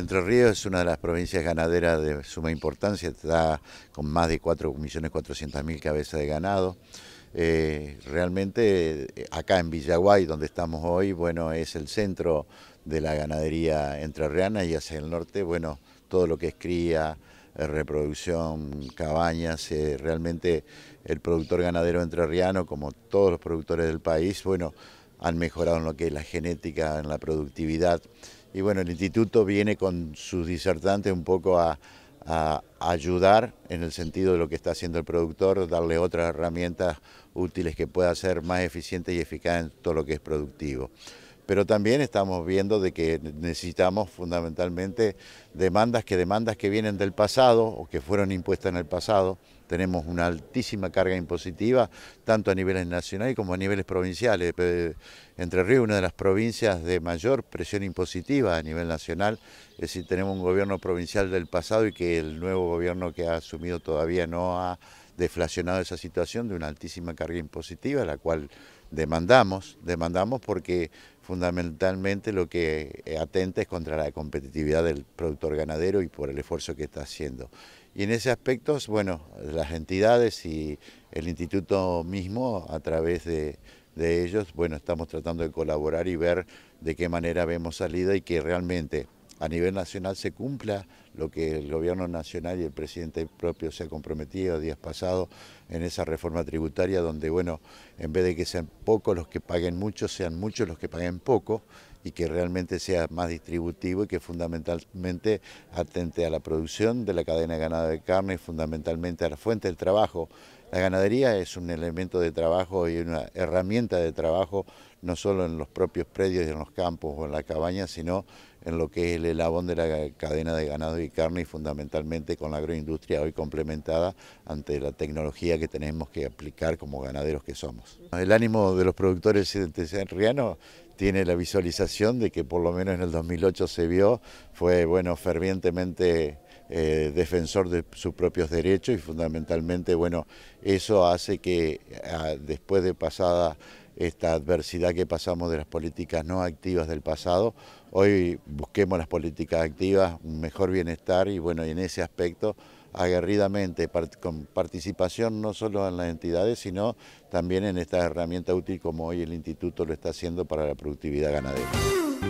Entre Ríos es una de las provincias ganaderas de suma importancia, está con más de 4.400.000 cabezas de ganado. Eh, realmente eh, acá en Villaguay, donde estamos hoy, bueno, es el centro de la ganadería entrerriana y hacia el norte, bueno, todo lo que es cría, eh, reproducción, cabañas, realmente el productor ganadero entrerriano, como todos los productores del país, bueno, han mejorado en lo que es la genética, en la productividad. Y bueno, el instituto viene con sus disertantes un poco a, ayudar en el sentido de lo que está haciendo el productor, darle otras herramientas útiles que pueda ser más eficiente y eficaz en todo lo que es productivo pero también estamos viendo de que necesitamos fundamentalmente demandas que demandas que vienen del pasado o que fueron impuestas en el pasado. Tenemos una altísima carga impositiva, tanto a niveles nacionales como a niveles provinciales. Entre Ríos, una de las provincias de mayor presión impositiva a nivel nacional, es decir, tenemos un gobierno provincial del pasado y que el nuevo gobierno que ha asumido todavía no ha deflacionado esa situación de una altísima carga impositiva, la cual demandamos, demandamos porque fundamentalmente lo que eh, atenta es contra la competitividad del productor ganadero y por el esfuerzo que está haciendo. Y en ese aspecto, bueno, las entidades y el instituto mismo, a través de, de ellos, bueno, estamos tratando de colaborar y ver de qué manera vemos salida y que realmente a nivel nacional se cumpla lo que el gobierno nacional y el presidente propio se ha comprometido días pasados en esa reforma tributaria donde, bueno, en vez de que sean pocos los que paguen mucho, sean muchos los que paguen poco y que realmente sea más distributivo y que fundamentalmente atente a la producción de la cadena ganada de carne y fundamentalmente a la fuente del trabajo la ganadería es un elemento de trabajo y una herramienta de trabajo no solo en los propios predios y en los campos o en la cabaña, sino en lo que es el elabón de la cadena de ganado y carne y fundamentalmente con la agroindustria hoy complementada ante la tecnología que tenemos que aplicar como ganaderos que somos. El ánimo de los productores de Riano tiene la visualización de que por lo menos en el 2008 se vio, fue bueno fervientemente eh, defensor de sus propios derechos y fundamentalmente, bueno, eso hace que ah, después de pasada esta adversidad que pasamos de las políticas no activas del pasado, hoy busquemos las políticas activas, un mejor bienestar y bueno, en ese aspecto aguerridamente, con participación no solo en las entidades, sino también en esta herramienta útil como hoy el Instituto lo está haciendo para la productividad ganadera.